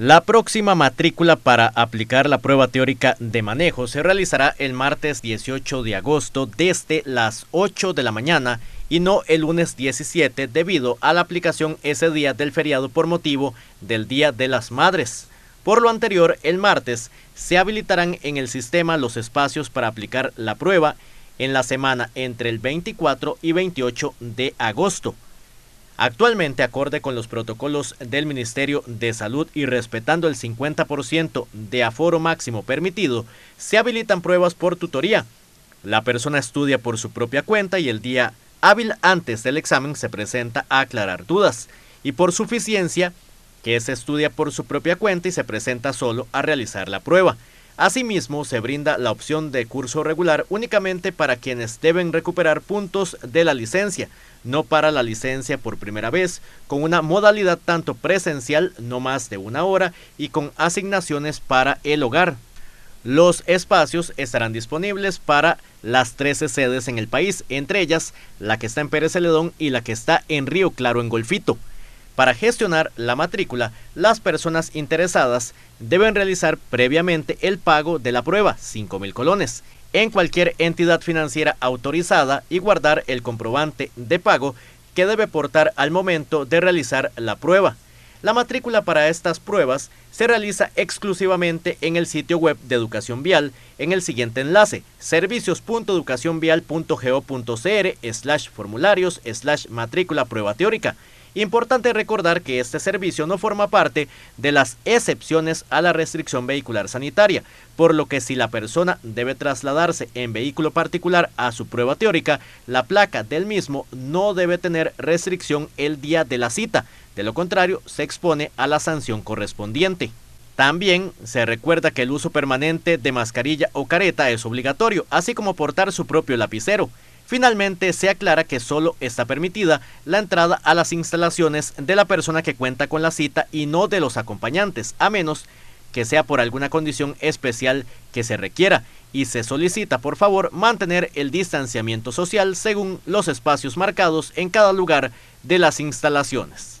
La próxima matrícula para aplicar la prueba teórica de manejo se realizará el martes 18 de agosto desde las 8 de la mañana y no el lunes 17 debido a la aplicación ese día del feriado por motivo del Día de las Madres. Por lo anterior, el martes se habilitarán en el sistema los espacios para aplicar la prueba en la semana entre el 24 y 28 de agosto. Actualmente, acorde con los protocolos del Ministerio de Salud y respetando el 50% de aforo máximo permitido, se habilitan pruebas por tutoría. La persona estudia por su propia cuenta y el día hábil antes del examen se presenta a aclarar dudas. Y por suficiencia, que se estudia por su propia cuenta y se presenta solo a realizar la prueba. Asimismo, se brinda la opción de curso regular únicamente para quienes deben recuperar puntos de la licencia, no para la licencia por primera vez, con una modalidad tanto presencial, no más de una hora, y con asignaciones para el hogar. Los espacios estarán disponibles para las 13 sedes en el país, entre ellas la que está en Pérez Celedón y la que está en Río Claro en Golfito. Para gestionar la matrícula, las personas interesadas deben realizar previamente el pago de la prueba, 5.000 colones, en cualquier entidad financiera autorizada y guardar el comprobante de pago que debe portar al momento de realizar la prueba. La matrícula para estas pruebas se realiza exclusivamente en el sitio web de Educación Vial en el siguiente enlace servicios.educacionvial.go.cr slash formularios slash matrícula prueba teórica. Importante recordar que este servicio no forma parte de las excepciones a la restricción vehicular sanitaria, por lo que si la persona debe trasladarse en vehículo particular a su prueba teórica, la placa del mismo no debe tener restricción el día de la cita, de lo contrario se expone a la sanción correspondiente. También se recuerda que el uso permanente de mascarilla o careta es obligatorio, así como portar su propio lapicero. Finalmente, se aclara que solo está permitida la entrada a las instalaciones de la persona que cuenta con la cita y no de los acompañantes, a menos que sea por alguna condición especial que se requiera y se solicita por favor mantener el distanciamiento social según los espacios marcados en cada lugar de las instalaciones.